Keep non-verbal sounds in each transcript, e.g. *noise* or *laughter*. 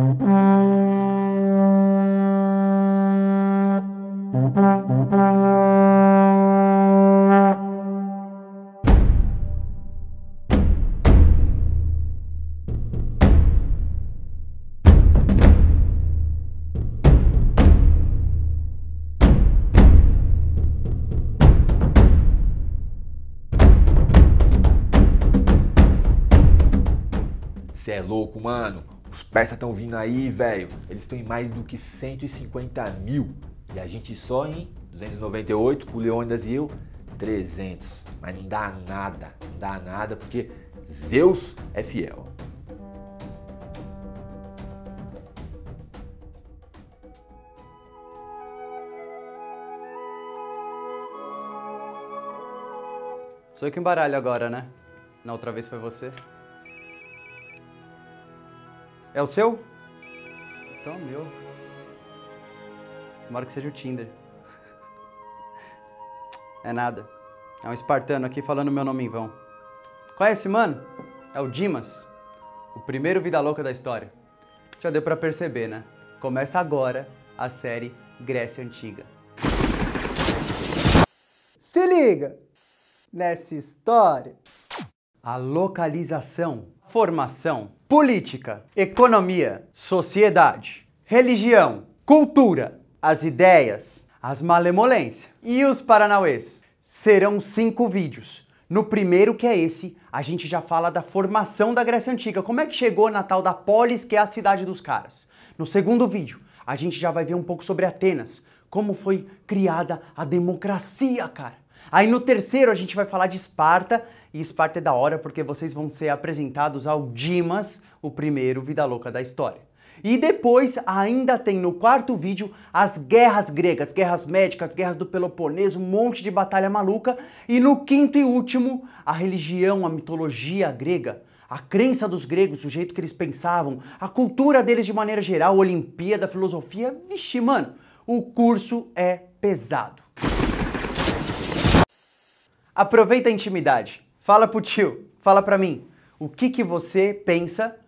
Thank you. peças estão vindo aí, velho. Eles estão em mais do que 150 mil. E a gente só em 298, com o Leônidas e eu, 300. Mas não dá nada, não dá nada, porque Zeus é fiel. Sou eu que embaralho agora, né? Na outra vez foi você. É o seu? Então, é meu. Tomara que seja o Tinder. *laughs* É nada. É um espartano aqui falando meu nome em vão. Qual é esse mano? É o Dimas. O primeiro vida louca da história. Já deu para perceber, né? Começa agora a série Grécia Antiga. Se liga nessa história. A localização formação, política, economia, sociedade, religião, cultura, as ideias, as malemolências e os paranauês. Serão cinco vídeos. No primeiro, que é esse, a gente já fala da formação da Grécia Antiga, como é que chegou na tal da Polis, que é a cidade dos caras. No segundo vídeo, a gente já vai ver um pouco sobre Atenas, como foi criada a democracia, cara. Aí no terceiro a gente vai falar de Esparta e Esparta é da hora porque vocês vão ser apresentados ao Dimas, o primeiro vida louca da história. E depois ainda tem no quarto vídeo as guerras gregas, guerras médicas, guerras do Peloponeso, um monte de batalha maluca. E no quinto e último, a religião, a mitologia grega, a crença dos gregos, o jeito que eles pensavam, a cultura deles de maneira geral, a Olimpíada, a filosofia. Vixe, mano, o curso é pesado. Aproveita a intimidade. Fala pro tio, fala pra mim. O que, que você pensa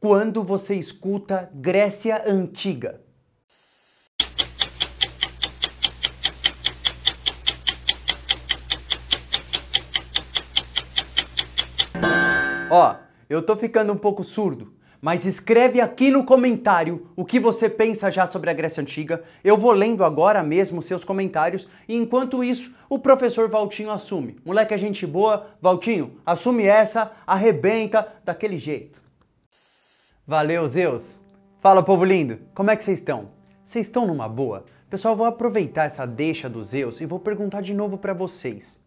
quando você escuta Grécia Antiga? Ó, eu tô ficando um pouco surdo mas escreve aqui no comentário o que você pensa já sobre a Grécia Antiga. Eu vou lendo agora mesmo seus comentários e enquanto isso, o professor Valtinho assume. Moleque é gente boa, Valtinho, assume essa, arrebenta daquele jeito. Valeu, Zeus. Fala, povo lindo. Como é que vocês estão? Vocês estão numa boa? Pessoal, vou aproveitar essa deixa dos Zeus e vou perguntar de novo para vocês.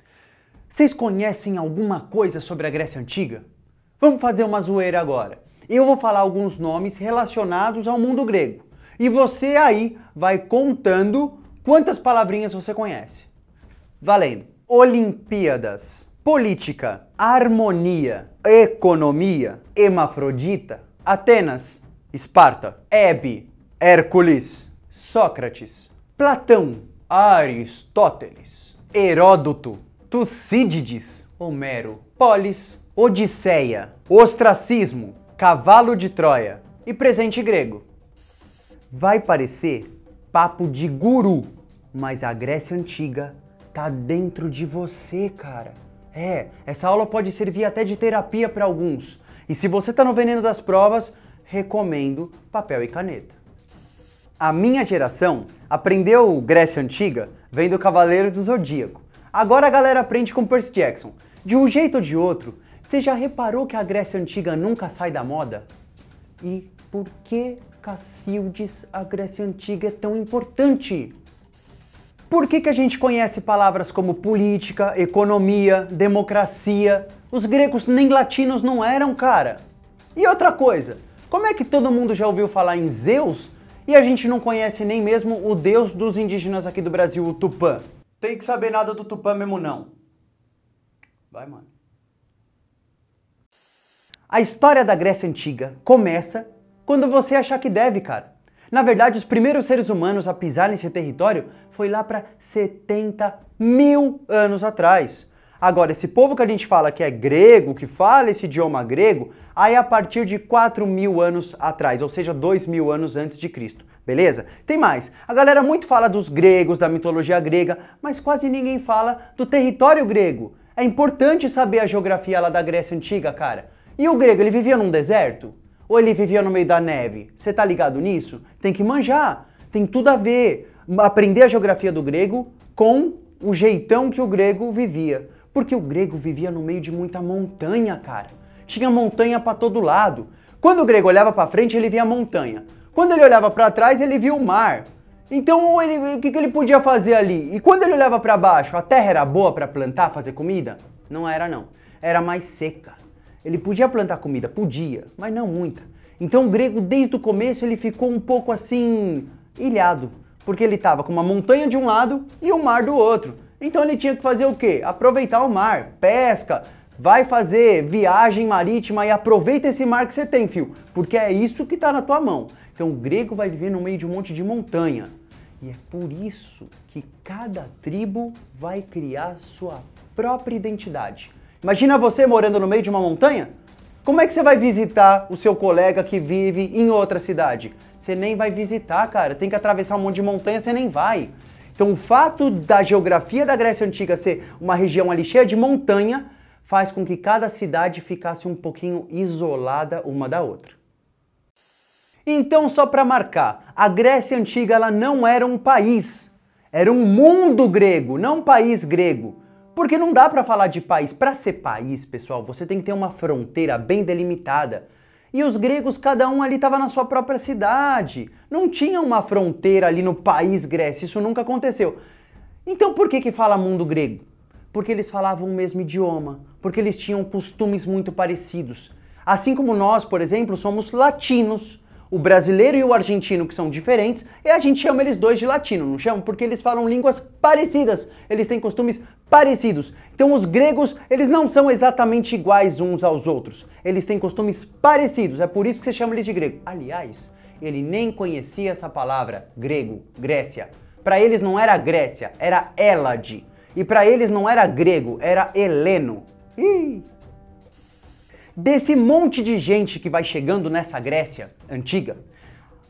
Vocês conhecem alguma coisa sobre a Grécia Antiga? Vamos fazer uma zoeira agora. Eu vou falar alguns nomes relacionados ao mundo grego. E você aí vai contando quantas palavrinhas você conhece. Valendo. Olimpíadas, política, harmonia, economia, Hemafrodita, Atenas, Esparta, Hebe, Hércules, Sócrates, Platão, Aristóteles, Heródoto, Tucídides, Homero, Polis, Odisseia, ostracismo, cavalo de Troia e presente grego. Vai parecer papo de guru, mas a Grécia antiga tá dentro de você, cara. É, essa aula pode servir até de terapia para alguns. E se você tá no veneno das provas, recomendo papel e caneta. A minha geração aprendeu Grécia Antiga vendo Cavaleiro do Zodíaco. Agora a galera aprende com Percy Jackson. De um jeito ou de outro, você já reparou que a Grécia Antiga nunca sai da moda? E por que Cacildes a Grécia Antiga é tão importante? Por que, que a gente conhece palavras como política, economia, democracia? Os gregos nem latinos não eram, cara. E outra coisa, como é que todo mundo já ouviu falar em Zeus e a gente não conhece nem mesmo o deus dos indígenas aqui do Brasil, o Tupã? Tem que saber nada do Tupã mesmo não. Vai, mano. A história da Grécia Antiga começa quando você achar que deve, cara. Na verdade, os primeiros seres humanos a pisar nesse território foi lá para 70 mil anos atrás. Agora, esse povo que a gente fala que é grego, que fala esse idioma grego, aí é a partir de 4 mil anos atrás, ou seja, 2 mil anos antes de Cristo, beleza? Tem mais. A galera muito fala dos gregos, da mitologia grega, mas quase ninguém fala do território grego. É importante saber a geografia lá da Grécia Antiga, cara. E o grego, ele vivia num deserto? Ou ele vivia no meio da neve? Você tá ligado nisso? Tem que manjar. Tem tudo a ver. Aprender a geografia do grego com o jeitão que o grego vivia. Porque o grego vivia no meio de muita montanha, cara. Tinha montanha para todo lado. Quando o grego olhava para frente, ele via montanha. Quando ele olhava para trás, ele via o mar. Então, ele, o que, que ele podia fazer ali? E quando ele olhava para baixo, a terra era boa para plantar, fazer comida? Não era, não. Era mais seca. Ele podia plantar comida, podia, mas não muita. Então o grego, desde o começo, ele ficou um pouco assim, ilhado, porque ele estava com uma montanha de um lado e o um mar do outro. Então ele tinha que fazer o quê? Aproveitar o mar, pesca, vai fazer viagem marítima e aproveita esse mar que você tem, fio, porque é isso que está na tua mão. Então o grego vai viver no meio de um monte de montanha. E é por isso que cada tribo vai criar sua própria identidade. Imagina você morando no meio de uma montanha? Como é que você vai visitar o seu colega que vive em outra cidade? Você nem vai visitar, cara. Tem que atravessar um monte de montanha, você nem vai. Então, o fato da geografia da Grécia Antiga ser uma região ali cheia de montanha faz com que cada cidade ficasse um pouquinho isolada uma da outra. Então, só para marcar, a Grécia Antiga ela não era um país, era um mundo grego, não um país grego. Porque não dá para falar de país. Para ser país, pessoal, você tem que ter uma fronteira bem delimitada. E os gregos, cada um ali estava na sua própria cidade. Não tinha uma fronteira ali no país Grécia. Isso nunca aconteceu. Então por que que fala mundo grego? Porque eles falavam o mesmo idioma, porque eles tinham costumes muito parecidos. Assim como nós, por exemplo, somos latinos. O brasileiro e o argentino, que são diferentes, e a gente chama eles dois de latino, não chama? Porque eles falam línguas parecidas, eles têm costumes parecidos. Então os gregos, eles não são exatamente iguais uns aos outros. Eles têm costumes parecidos, é por isso que se chama eles de grego. Aliás, ele nem conhecia essa palavra, grego, Grécia. Para eles não era Grécia, era Hélade. E para eles não era grego, era heleno. Ih. Desse monte de gente que vai chegando nessa Grécia antiga,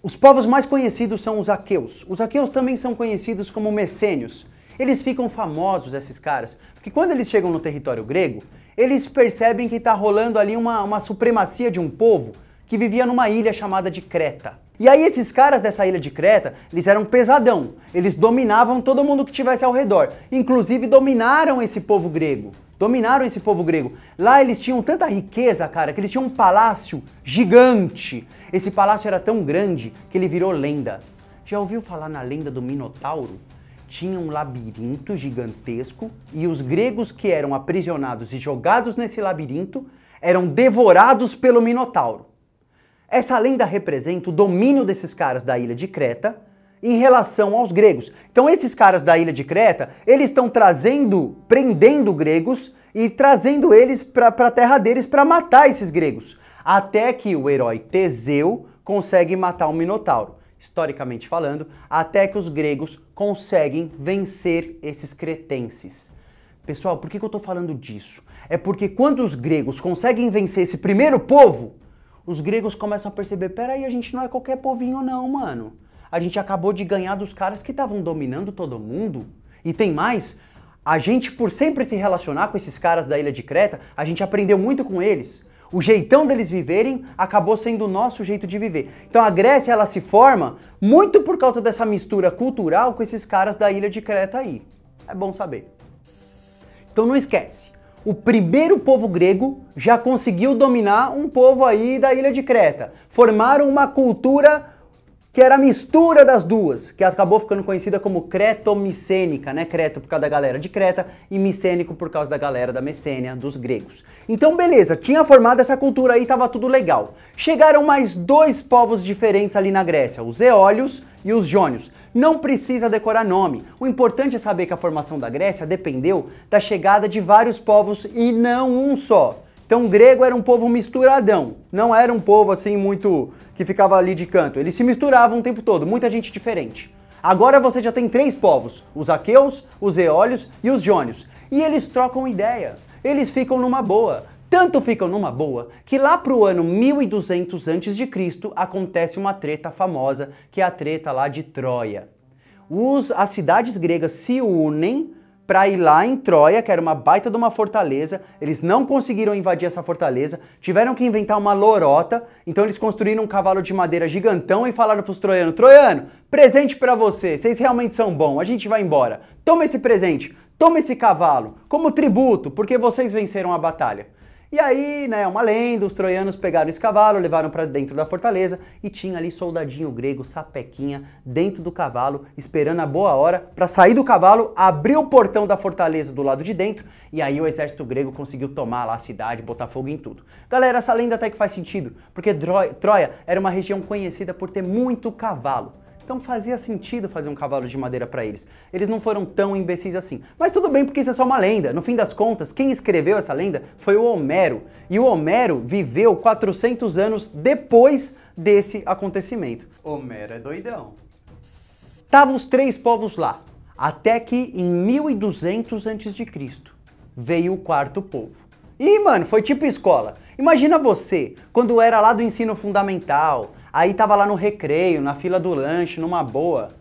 os povos mais conhecidos são os aqueus. Os aqueus também são conhecidos como messênios. Eles ficam famosos, esses caras, porque quando eles chegam no território grego, eles percebem que está rolando ali uma, uma supremacia de um povo que vivia numa ilha chamada de Creta. E aí esses caras dessa ilha de Creta, eles eram pesadão. Eles dominavam todo mundo que tivesse ao redor. Inclusive dominaram esse povo grego. Dominaram esse povo grego. Lá eles tinham tanta riqueza, cara, que eles tinham um palácio gigante. Esse palácio era tão grande que ele virou lenda. Já ouviu falar na lenda do Minotauro? tinha um labirinto gigantesco e os gregos que eram aprisionados e jogados nesse labirinto eram devorados pelo Minotauro. Essa lenda representa o domínio desses caras da ilha de Creta em relação aos gregos. Então esses caras da ilha de Creta, eles estão trazendo, prendendo gregos e trazendo eles para a terra deles para matar esses gregos. Até que o herói Teseu consegue matar o Minotauro historicamente falando, até que os gregos conseguem vencer esses cretenses. Pessoal, por que, eu estou falando disso? É porque quando os gregos conseguem vencer esse primeiro povo, os gregos começam a perceber: peraí, a gente não é qualquer povinho, não, mano. A gente acabou de ganhar dos caras que estavam dominando todo mundo. E tem mais: a gente, por sempre se relacionar com esses caras da ilha de Creta, a gente aprendeu muito com eles. O jeitão deles viverem acabou sendo o nosso jeito de viver. Então a Grécia ela se forma muito por causa dessa mistura cultural com esses caras da ilha de Creta aí. É bom saber. Então não esquece, o primeiro povo grego já conseguiu dominar um povo aí da ilha de Creta. Formaram uma cultura que era a mistura das duas, que acabou ficando conhecida como creto-micênica, né? Creto por causa da galera de Creta e micênico por causa da galera da Messênia, dos gregos. Então, beleza, tinha formado essa cultura aí, tava tudo legal. Chegaram mais dois povos diferentes ali na Grécia, os eólios e os jônios. Não precisa decorar nome. O importante é saber que a formação da Grécia dependeu da chegada de vários povos e não um só. Então o grego era um povo misturadão, não era um povo assim muito que ficava ali de canto. Eles se misturavam o tempo todo, muita gente diferente. Agora você já tem três povos: os aqueus, os eólios e os jônios. E eles trocam ideia. Eles ficam numa boa. Tanto ficam numa boa que lá pro ano 1200 a.C. acontece uma treta famosa, que é a treta lá de Troia. Os, as cidades gregas se unem para ir lá em Troia, que era uma baita de uma fortaleza. Eles não conseguiram invadir essa fortaleza, tiveram que inventar uma lorota. Então eles construíram um cavalo de madeira gigantão e falaram para os troianos: Troiano, presente para você, vocês realmente são bons, a gente vai embora. Toma esse presente, toma esse cavalo, como tributo, porque vocês venceram a batalha. E aí, né, uma lenda, os troianos pegaram esse cavalo, levaram para dentro da fortaleza e tinha ali soldadinho grego, sapequinha, dentro do cavalo, esperando a boa hora para sair do cavalo, abrir o portão da fortaleza do lado de dentro e aí o exército grego conseguiu tomar lá a cidade, botar fogo em tudo. Galera, essa lenda até que faz sentido, porque Troia era uma região conhecida por ter muito cavalo. Então fazia sentido fazer um cavalo de madeira para eles. Eles não foram tão imbecis assim. Mas tudo bem, porque isso é só uma lenda. No fim das contas, quem escreveu essa lenda foi o Homero. E o Homero viveu 400 anos depois desse acontecimento. Homero é doidão. Estavam os três povos lá, até que em 1200 a.C. veio o quarto povo. E, mano, foi tipo escola. Imagina você, quando era lá do ensino fundamental, Aí tava lá no recreio, na fila do lanche, numa boa.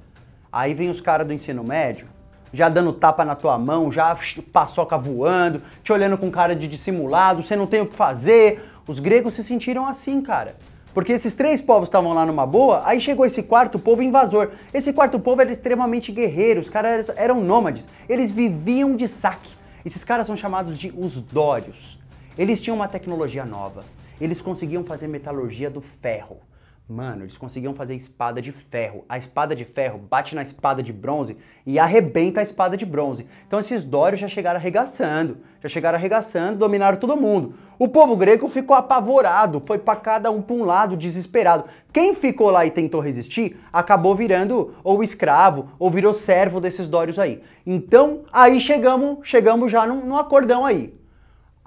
Aí vem os caras do ensino médio, já dando tapa na tua mão, já paçoca voando, te olhando com cara de dissimulado, você não tem o que fazer. Os gregos se sentiram assim, cara. Porque esses três povos estavam lá numa boa, aí chegou esse quarto povo invasor. Esse quarto povo era extremamente guerreiro, os caras eram nômades, eles viviam de saque. Esses caras são chamados de os Dórios. Eles tinham uma tecnologia nova, eles conseguiam fazer metalurgia do ferro. Mano, eles conseguiam fazer espada de ferro. A espada de ferro bate na espada de bronze e arrebenta a espada de bronze. Então esses dórios já chegaram arregaçando, já chegaram arregaçando, dominaram todo mundo. O povo grego ficou apavorado, foi para cada um para um lado, desesperado. Quem ficou lá e tentou resistir, acabou virando ou escravo, ou virou servo desses dórios aí. Então, aí chegamos, chegamos já num, num acordão aí.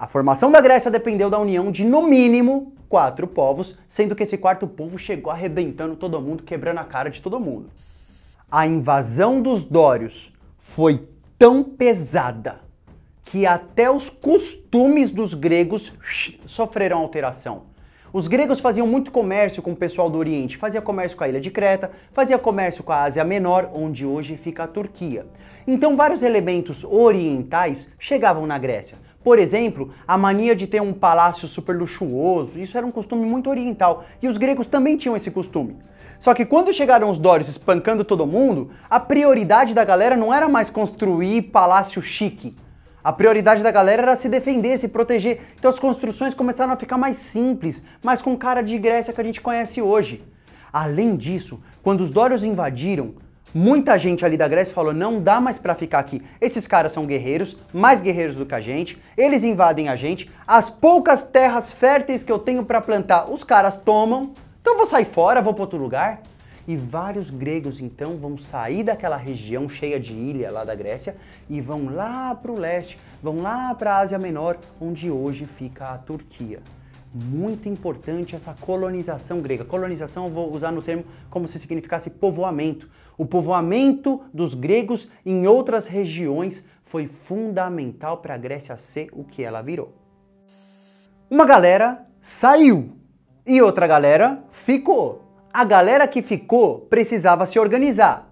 A formação da Grécia dependeu da união de, no mínimo, quatro povos, sendo que esse quarto povo chegou arrebentando todo mundo, quebrando a cara de todo mundo. A invasão dos Dórios foi tão pesada que até os costumes dos gregos sofreram alteração. Os gregos faziam muito comércio com o pessoal do Oriente, fazia comércio com a ilha de Creta, fazia comércio com a Ásia Menor, onde hoje fica a Turquia. Então vários elementos orientais chegavam na Grécia. Por exemplo, a mania de ter um palácio super luxuoso, isso era um costume muito oriental, e os gregos também tinham esse costume. Só que quando chegaram os dórios espancando todo mundo, a prioridade da galera não era mais construir palácio chique. A prioridade da galera era se defender, se proteger. Então as construções começaram a ficar mais simples, mais com cara de Grécia que a gente conhece hoje. Além disso, quando os dórios invadiram, Muita gente ali da Grécia falou: não dá mais para ficar aqui. Esses caras são guerreiros, mais guerreiros do que a gente. Eles invadem a gente. As poucas terras férteis que eu tenho para plantar, os caras tomam. Então vou sair fora, vou para outro lugar. E vários gregos então vão sair daquela região cheia de ilha lá da Grécia e vão lá para o leste, vão lá para a Ásia Menor, onde hoje fica a Turquia muito importante essa colonização grega. Colonização eu vou usar no termo como se significasse povoamento. O povoamento dos gregos em outras regiões foi fundamental para a Grécia ser o que ela virou. Uma galera saiu e outra galera ficou. A galera que ficou precisava se organizar.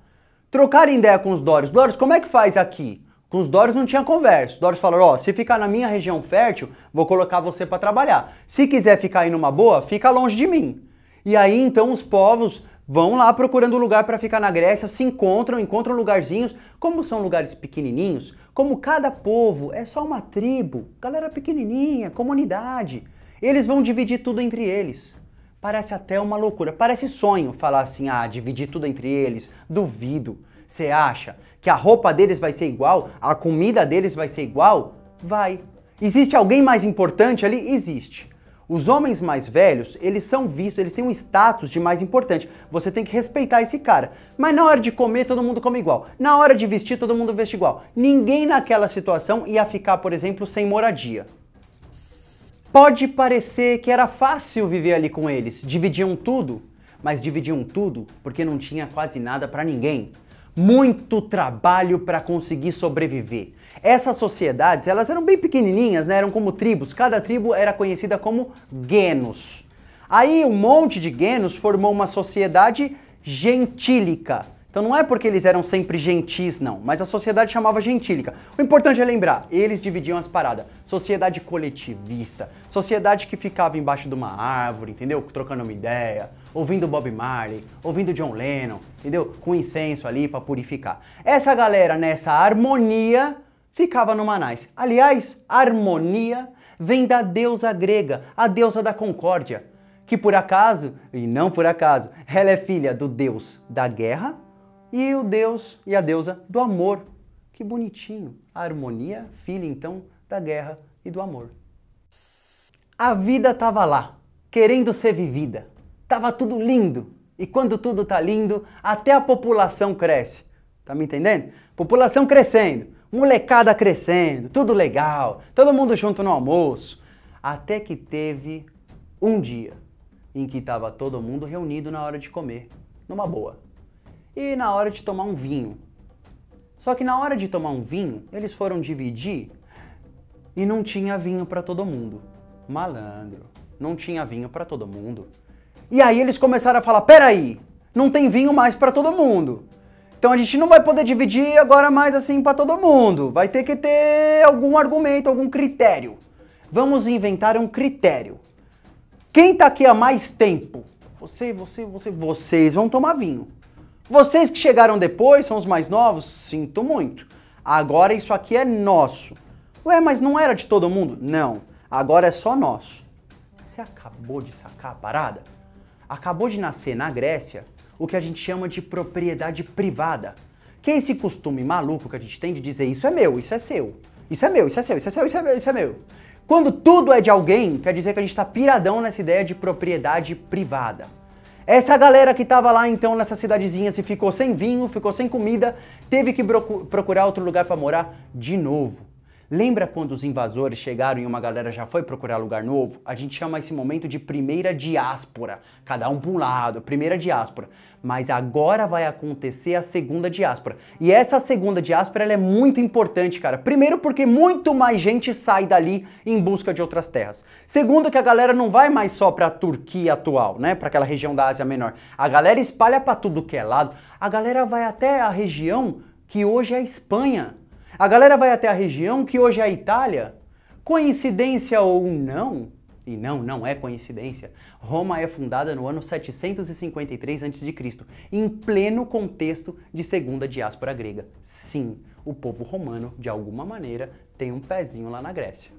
Trocar ideia com os dórios. Dórios, como é que faz aqui? Com os Dórios não tinha conversa. Os Dórios falaram: ó, oh, se ficar na minha região fértil, vou colocar você para trabalhar. Se quiser ficar aí numa boa, fica longe de mim. E aí então os povos vão lá procurando lugar para ficar na Grécia, se encontram, encontram lugarzinhos. Como são lugares pequenininhos, como cada povo é só uma tribo, galera pequenininha, comunidade. Eles vão dividir tudo entre eles. Parece até uma loucura, parece sonho falar assim: ah, dividir tudo entre eles. Duvido. Você acha que a roupa deles vai ser igual? A comida deles vai ser igual? Vai. Existe alguém mais importante ali? Existe. Os homens mais velhos, eles são vistos, eles têm um status de mais importante. Você tem que respeitar esse cara. Mas na hora de comer, todo mundo come igual. Na hora de vestir, todo mundo veste igual. Ninguém naquela situação ia ficar, por exemplo, sem moradia. Pode parecer que era fácil viver ali com eles, dividiam tudo, mas dividiam tudo porque não tinha quase nada para ninguém muito trabalho para conseguir sobreviver. Essas sociedades, elas eram bem pequenininhas, né? Eram como tribos. Cada tribo era conhecida como genos. Aí um monte de genos formou uma sociedade gentílica. Então não é porque eles eram sempre gentis, não, mas a sociedade chamava gentílica. O importante é lembrar, eles dividiam as paradas. Sociedade coletivista, sociedade que ficava embaixo de uma árvore, entendeu? Trocando uma ideia, ouvindo Bob Marley, ouvindo John Lennon, entendeu? Com incenso ali para purificar. Essa galera nessa harmonia ficava no Manais. Aliás, harmonia vem da deusa grega, a deusa da concórdia, que por acaso, e não por acaso, ela é filha do deus da guerra e o Deus e a deusa do amor. Que bonitinho. A harmonia, filha então da guerra e do amor. A vida estava lá, querendo ser vivida. Tava tudo lindo. E quando tudo tá lindo, até a população cresce. Tá me entendendo? População crescendo, molecada crescendo, tudo legal, todo mundo junto no almoço. Até que teve um dia em que estava todo mundo reunido na hora de comer, numa boa e na hora de tomar um vinho. Só que na hora de tomar um vinho, eles foram dividir e não tinha vinho para todo mundo. Malandro, não tinha vinho para todo mundo. E aí eles começaram a falar: "Peraí, não tem vinho mais para todo mundo. Então a gente não vai poder dividir agora mais assim para todo mundo. Vai ter que ter algum argumento, algum critério. Vamos inventar um critério. Quem tá aqui há mais tempo? Você, você, você, vocês vão tomar vinho. Vocês que chegaram depois, são os mais novos, sinto muito. Agora isso aqui é nosso. Ué, mas não era de todo mundo? Não, agora é só nosso. Você acabou de sacar a parada? Acabou de nascer na Grécia o que a gente chama de propriedade privada. Que é esse costume maluco que a gente tem de dizer isso é meu, isso é seu. Isso é meu, isso é seu, isso é seu, isso é meu, isso é meu. Quando tudo é de alguém, quer dizer que a gente está piradão nessa ideia de propriedade privada. Essa galera que estava lá então nessa cidadezinha se ficou sem vinho, ficou sem comida, teve que procurar outro lugar para morar de novo. Lembra quando os invasores chegaram e uma galera já foi procurar lugar novo? A gente chama esse momento de primeira diáspora, cada um para um lado, primeira diáspora. Mas agora vai acontecer a segunda diáspora. E essa segunda diáspora é muito importante, cara. Primeiro porque muito mais gente sai dali em busca de outras terras. Segundo que a galera não vai mais só para a Turquia atual, né, para aquela região da Ásia Menor. A galera espalha para tudo que é lado. A galera vai até a região que hoje é a Espanha. A galera vai até a região que hoje é a Itália. Coincidência ou não, e não, não é coincidência, Roma é fundada no ano 753 a.C., em pleno contexto de segunda diáspora grega. Sim, o povo romano, de alguma maneira, tem um pezinho lá na Grécia.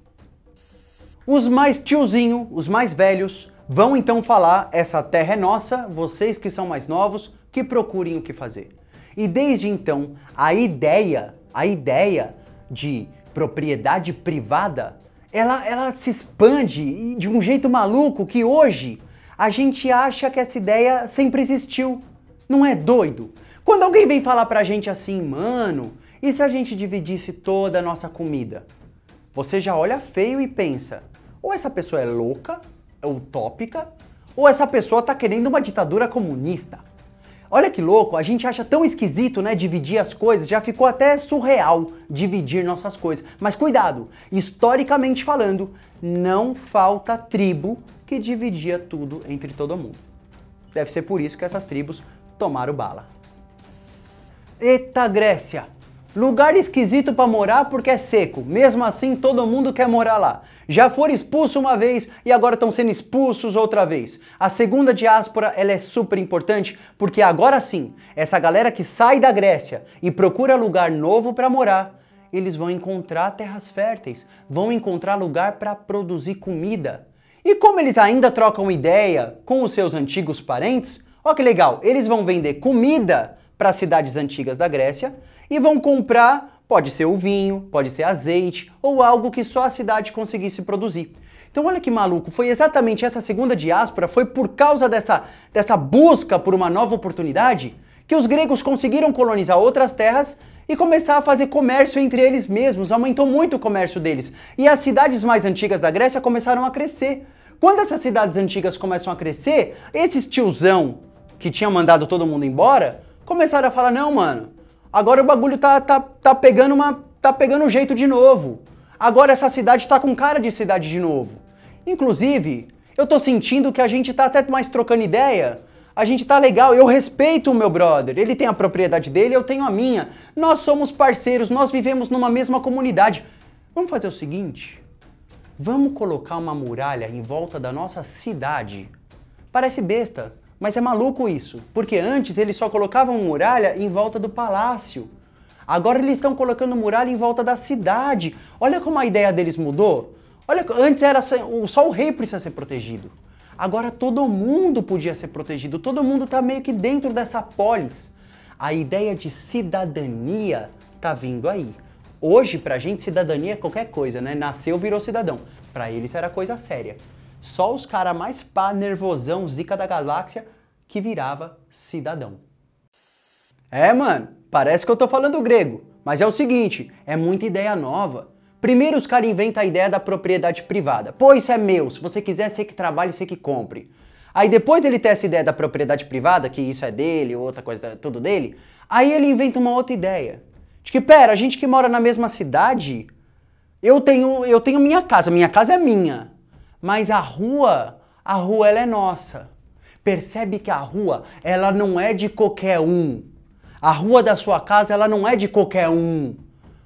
Os mais tiozinho, os mais velhos, vão então falar: essa terra é nossa, vocês que são mais novos, que procurem o que fazer. E desde então, a ideia a ideia de propriedade privada, ela, ela se expande de um jeito maluco que hoje a gente acha que essa ideia sempre existiu. Não é doido? Quando alguém vem falar pra gente assim, mano, e se a gente dividisse toda a nossa comida? Você já olha feio e pensa, ou essa pessoa é louca, é utópica, ou essa pessoa tá querendo uma ditadura comunista. Olha que louco, a gente acha tão esquisito, né, dividir as coisas, já ficou até surreal dividir nossas coisas. Mas cuidado, historicamente falando, não falta tribo que dividia tudo entre todo mundo. Deve ser por isso que essas tribos tomaram bala. Eita Grécia! Lugar esquisito para morar porque é seco. Mesmo assim, todo mundo quer morar lá. Já foram expulsos uma vez e agora estão sendo expulsos outra vez. A segunda diáspora ela é super importante porque agora sim, essa galera que sai da Grécia e procura lugar novo para morar, eles vão encontrar terras férteis, vão encontrar lugar para produzir comida. E como eles ainda trocam ideia com os seus antigos parentes, ó que legal, eles vão vender comida para as cidades antigas da Grécia e vão comprar, pode ser o vinho, pode ser azeite ou algo que só a cidade conseguisse produzir. Então olha que maluco, foi exatamente essa segunda diáspora, foi por causa dessa, dessa busca por uma nova oportunidade que os gregos conseguiram colonizar outras terras e começar a fazer comércio entre eles mesmos, aumentou muito o comércio deles. E as cidades mais antigas da Grécia começaram a crescer. Quando essas cidades antigas começam a crescer, esses tiozão que tinham mandado todo mundo embora, começaram a falar: não, mano, Agora o bagulho tá, tá, tá pegando uma. tá pegando jeito de novo. Agora essa cidade tá com cara de cidade de novo. Inclusive, eu tô sentindo que a gente tá até mais trocando ideia. A gente tá legal, eu respeito o meu brother. Ele tem a propriedade dele, eu tenho a minha. Nós somos parceiros, nós vivemos numa mesma comunidade. Vamos fazer o seguinte: vamos colocar uma muralha em volta da nossa cidade. Parece besta, mas é maluco isso, porque antes eles só colocavam muralha em volta do palácio. Agora eles estão colocando muralha em volta da cidade. Olha como a ideia deles mudou. Olha, antes era só o rei precisa ser protegido. Agora todo mundo podia ser protegido, todo mundo está meio que dentro dessa polis. A ideia de cidadania tá vindo aí. Hoje, pra gente, cidadania é qualquer coisa, né? Nasceu, virou cidadão. Pra eles era coisa séria. Só os cara mais pá, nervosão, zica da galáxia, que virava cidadão. É, mano, parece que eu tô falando grego, mas é o seguinte, é muita ideia nova. Primeiro os caras inventam a ideia da propriedade privada. Pô, isso é meu, se você quiser, você que trabalhe, você que compre. Aí depois ele tem essa ideia da propriedade privada, que isso é dele, outra coisa, tudo dele, aí ele inventa uma outra ideia. De que, pera, a gente que mora na mesma cidade, eu tenho, eu tenho minha casa, minha casa é minha. Mas a rua, a rua ela é nossa. Percebe que a rua, ela não é de qualquer um. A rua da sua casa, ela não é de qualquer um,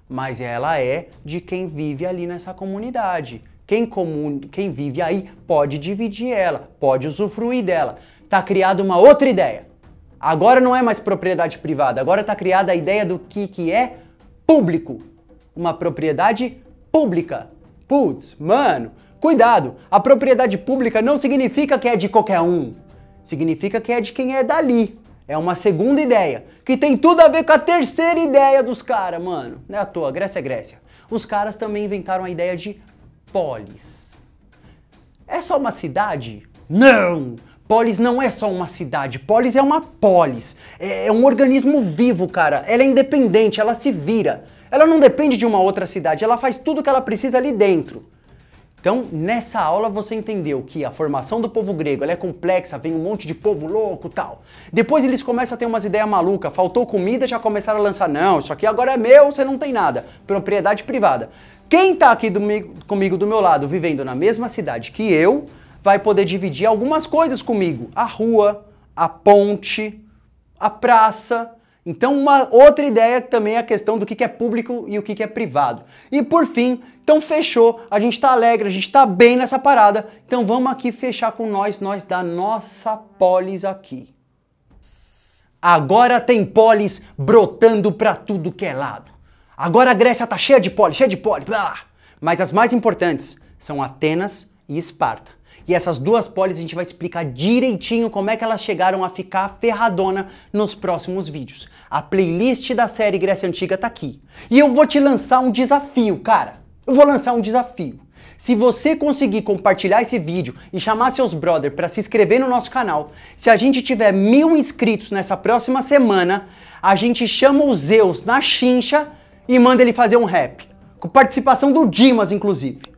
mas ela é de quem vive ali nessa comunidade. Quem, comun... quem vive aí pode dividir ela, pode usufruir dela. Tá criada uma outra ideia. Agora não é mais propriedade privada, agora tá criada a ideia do que, que é público. Uma propriedade pública. Putz, mano, Cuidado, a propriedade pública não significa que é de qualquer um. Significa que é de quem é dali. É uma segunda ideia, que tem tudo a ver com a terceira ideia dos caras, mano. Não é à toa, Grécia é Grécia. Os caras também inventaram a ideia de polis. É só uma cidade? Não! Polis não é só uma cidade, polis é uma polis. É, é um organismo vivo, cara. Ela é independente, ela se vira. Ela não depende de uma outra cidade, ela faz tudo o que ela precisa ali dentro. Então, nessa aula você entendeu que a formação do povo grego é complexa, vem um monte de povo louco tal. Depois eles começam a ter umas ideias malucas, faltou comida, já começaram a lançar, não, isso aqui agora é meu, você não tem nada. Propriedade privada. Quem está aqui do, comigo do meu lado, vivendo na mesma cidade que eu, vai poder dividir algumas coisas comigo. A rua, a ponte, a praça, então, uma outra ideia também é a questão do que é público e o que é privado. E por fim, então fechou, a gente está alegre, a gente está bem nessa parada, então vamos aqui fechar com nós, nós da nossa polis aqui. Agora tem polis brotando para tudo que é lado. Agora a Grécia tá cheia de polis, cheia de polis, blá. mas as mais importantes são Atenas e Esparta. E essas duas polis a gente vai explicar direitinho como é que elas chegaram a ficar ferradona nos próximos vídeos. A playlist da série Grécia Antiga tá aqui. E eu vou te lançar um desafio, cara. Eu vou lançar um desafio. Se você conseguir compartilhar esse vídeo e chamar seus brother para se inscrever no nosso canal, se a gente tiver mil inscritos nessa próxima semana, a gente chama o Zeus na chincha e manda ele fazer um rap. Com participação do Dimas, inclusive.